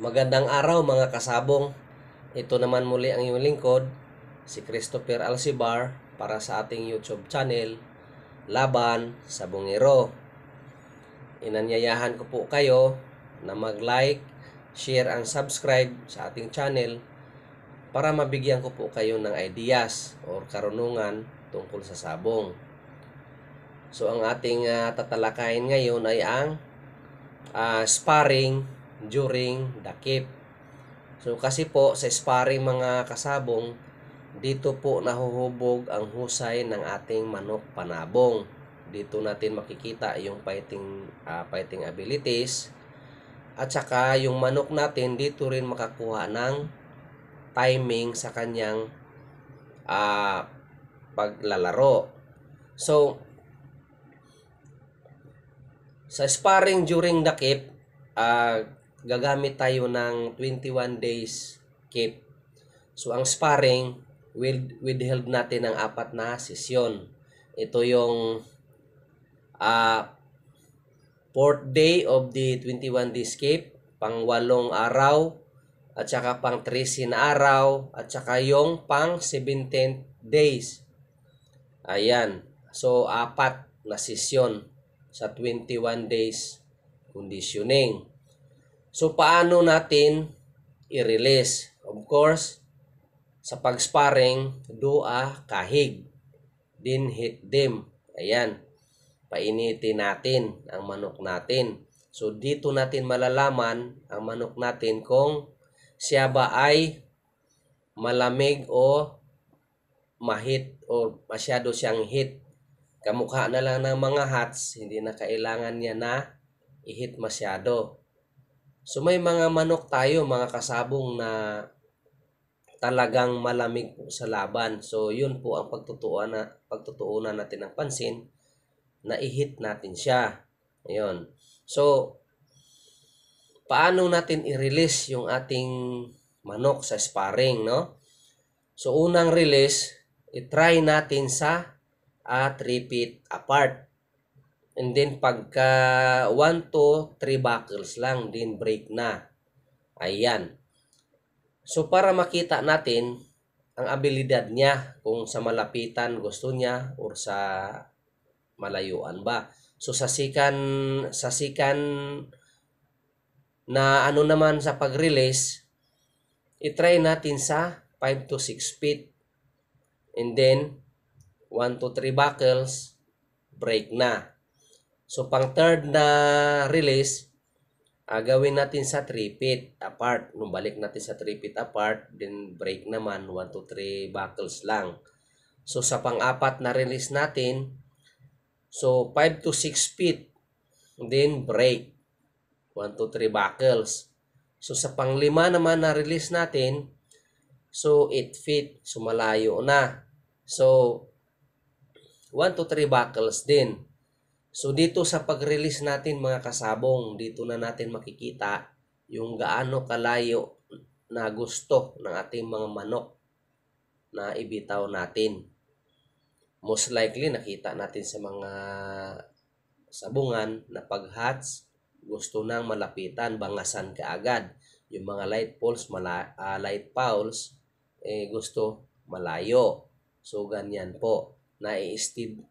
Magandang araw mga kasabong. Ito naman muli ang iyong lingkod, si Christopher Alcibar para sa ating YouTube channel, Laban sa Bungero. Inanyayahan ko po kayo na mag-like, share and subscribe sa ating channel para mabigyan ko po kayo ng ideas or karunungan tungkol sa sabong. So ang ating uh, tatalakayin ngayon ay ang uh, sparring during the keep. So kasi po sa sparring mga kasabong, dito po nahuhubog ang husay ng ating manok panabong. Dito natin makikita yung fighting uh, fighting abilities at saka yung manok natin dito rin makakuha ng timing sa kanyang uh, paglalaro. So, sa sparring during the keep, uh, gagamit tayo ng 21 days keep. So, ang sparring, with, withheld natin ng apat na sesyon. Ito yung uh, fourth day of the 21 days keep, pang walong araw, at saka pang 13 na araw, at saka yung pang 17 days. Ayan. So, apat na sesyon sa 21 days conditioning. So, paano natin i-release? Of course, sa pag-sparring, do a kahig. Din hit them. Ayan. Painitin natin ang manok natin. So, dito natin malalaman ang manok natin kung siya ba ay malamig o mahit o masyado siyang hit. Kamukha na lang ng mga hats, hindi na kailangan niya na i ihit masyado. So may mga manok tayo, mga kasabong na talagang malamig po sa laban. So yun po ang pagtutuan na pagtutuunan natin ng pansin na ihit natin siya. Ayun. So paano natin i-release yung ating manok sa sparring, no? So unang release, i-try natin sa at ah, repeat apart. And then pagka 1 to 3 buckles lang, din break na. Ayan. So para makita natin ang abilidad niya kung sa malapitan gusto niya or sa malayuan ba. So sa sikan sa sikan na ano naman sa pag-release, i-try natin sa 5 to 6 feet. And then 1 to 3 buckles break na. So, pang third na release, uh, gawin natin sa 3 feet apart. Nung natin sa 3 feet apart, then break naman, 1 to 3 buckles lang. So, sa pang-apat na release natin, so 5 to 6 feet, then break, 1 to 3 buckles. So, sa pang-lima naman na release natin, so 8 feet, sumalayo na. So, 1 to 3 buckles din. So dito sa pag-release natin mga kasabong, dito na natin makikita yung gaano kalayo na gusto ng ating mga manok na ibitaw natin. Most likely nakita natin sa mga sabungan na pag-hatch, gusto nang malapitan, bangasan kaagad. Yung mga light poles, mala, uh, light poles, eh, gusto malayo. So, ganyan po na uh,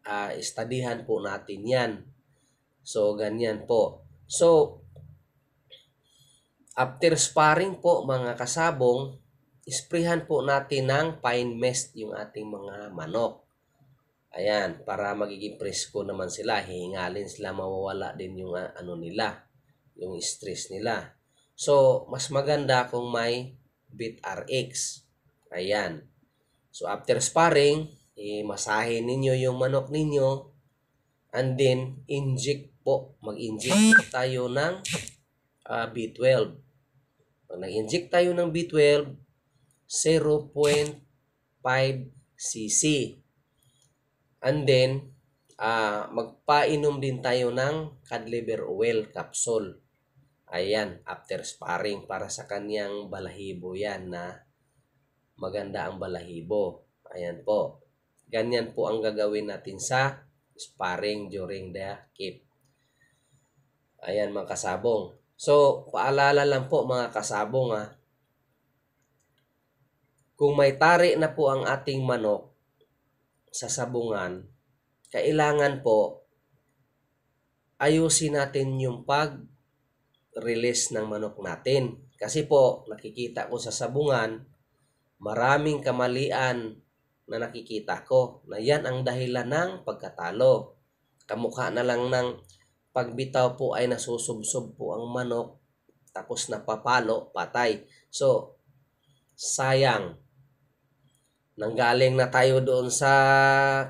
ah, istadihan po natin yan. So, ganyan po. So, after sparring po mga kasabong, isprihan po natin ng pine mist yung ating mga manok. Ayan, para magiging presko naman sila, hihingalin sila, mawawala din yung uh, ano nila, yung stress nila. So, mas maganda kung may bit RX. Ayan. So, after sparring, i-masahe ninyo yung manok ninyo and then inject po. Mag-inject tayo ng uh, ah, B12. Pag nag-inject tayo ng B12, 0.5 cc. And then, uh, magpainom din tayo ng cod liver oil capsule. Ayan, after sparring para sa kaniyang balahibo yan na maganda ang balahibo. Ayan po. Ganyan po ang gagawin natin sa sparring during the keep. Ayan mga kasabong. So, paalala lang po mga kasabong ha. Kung may tari na po ang ating manok sa sabungan, kailangan po ayusin natin yung pag-release ng manok natin. Kasi po, nakikita ko sa sabungan, maraming kamalian na nakikita ko na yan ang dahilan ng pagkatalo. Kamukha na lang ng pagbitaw po ay nasusubsob po ang manok tapos napapalo, patay. So, sayang. Nanggaling na tayo doon sa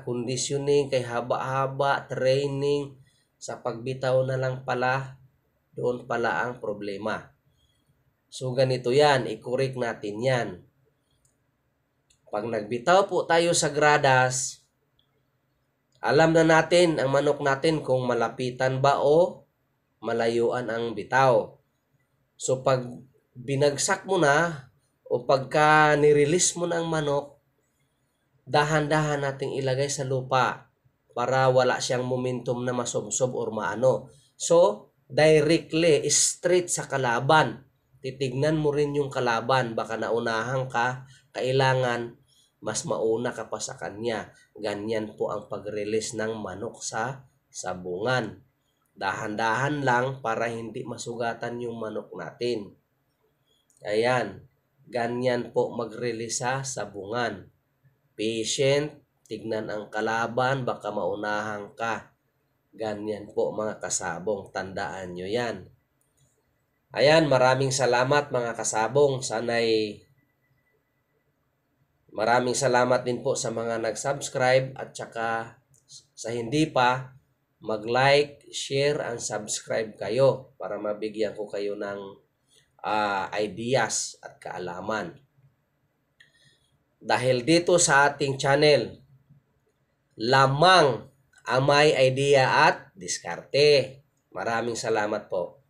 conditioning, kay haba-haba, training, sa pagbitaw na lang pala, doon pala ang problema. So, ganito yan. I-correct natin yan. Pag nagbitaw po tayo sa gradas, alam na natin ang manok natin kung malapitan ba o malayuan ang bitaw. So pag binagsak mo na o pagka nirelease mo na ang manok, dahan-dahan nating ilagay sa lupa para wala siyang momentum na masubsob or maano. So, directly, straight sa kalaban. Titignan mo rin yung kalaban. Baka naunahan ka, kailangan mas mauna ka pa sa kanya. Ganyan po ang pag-release ng manok sa sabungan. Dahan-dahan lang para hindi masugatan yung manok natin. Ayan, ganyan po mag-release sa sabungan. Patient, tignan ang kalaban, baka maunahan ka. Ganyan po mga kasabong, tandaan nyo yan. Ayan, maraming salamat mga kasabong. Sana'y Maraming salamat din po sa mga nag-subscribe at saka sa hindi pa, mag-like, share, and subscribe kayo para mabigyan ko kayo ng uh, ideas at kaalaman. Dahil dito sa ating channel, lamang amay idea at diskarte. Maraming salamat po.